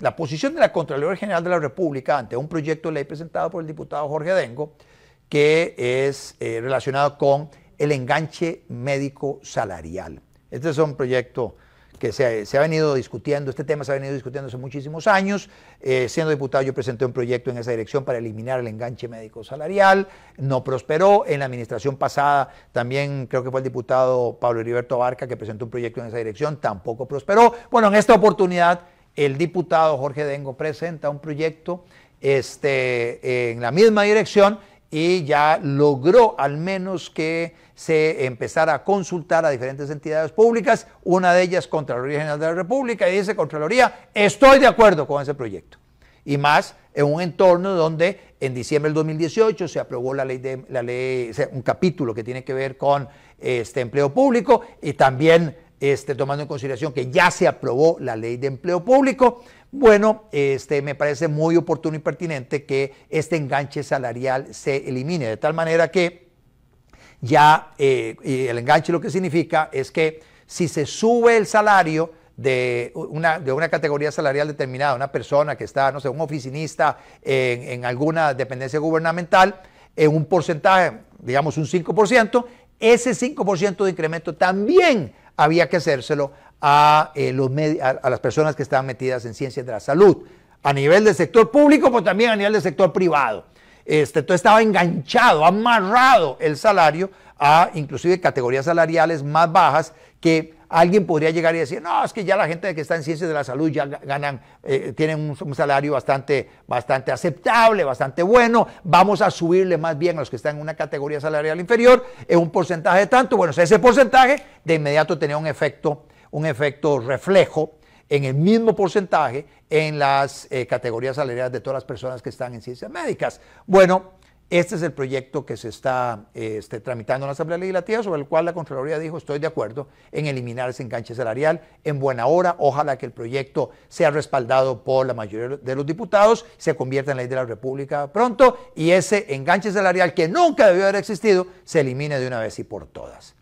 la posición de la Contraloría General de la República ante un proyecto de ley presentado por el diputado Jorge Dengo, que es eh, relacionado con el enganche médico salarial. Este es un proyecto que se, ha venido discutiendo, este tema se ha venido discutiendo hace muchísimos años. Eh, siendo diputado yo presenté un proyecto en esa dirección para eliminar el enganche médico salarial, no prosperó. En la administración pasada también creo que fue el diputado Pablo Heriberto Barca que presentó un proyecto en esa dirección, tampoco prosperó. Bueno, en esta oportunidad el diputado Jorge Dengo presenta un proyecto este, en la misma dirección y ya logró al menos que se empezara a consultar a diferentes entidades públicas, una de ellas Contraloría General de la República, y dice Contraloría, estoy de acuerdo con ese proyecto. Y más en un entorno donde en diciembre del 2018 se aprobó la ley, la ley un capítulo que tiene que ver con este empleo público y también este, tomando en consideración que ya se aprobó la ley de empleo público, bueno, este, me parece muy oportuno y pertinente que este enganche salarial se elimine, de tal manera que ya eh, el enganche lo que significa es que si se sube el salario, de una, de una, categoría salarial determinada, una persona que está, no sé, un oficinista en, en alguna dependencia gubernamental, en un porcentaje, digamos un 5%, ese 5% de incremento también había que hacérselo a, eh, los las personas que estaban metidas en ciencias de la salud, a nivel del sector público, pero también a nivel del sector privado. Este, entonces estaba enganchado, amarrado el salario a inclusive categorías salariales más bajas que alguien podría llegar y decir, no, es que ya la gente que está en ciencias de la salud ya ganan, eh, tienen un, salario bastante, bastante aceptable, bastante bueno, vamos a subirle más bien a los que están en una categoría salarial inferior en un porcentaje de tanto. Bueno, ese porcentaje de inmediato tenía un efecto, un efecto reflejo en el mismo porcentaje en las eh, categorías salariales de todas las personas que están en ciencias médicas. Bueno, este es el proyecto que se está este, tramitando en la Asamblea Legislativa, sobre el cual la Contraloría dijo estoy de acuerdo en eliminar ese enganche salarial en buena hora. Ojalá que el proyecto sea respaldado por la mayoría de los diputados, se convierta en ley de la República pronto y ese enganche salarial que nunca debió haber existido se elimine de una vez y por todas.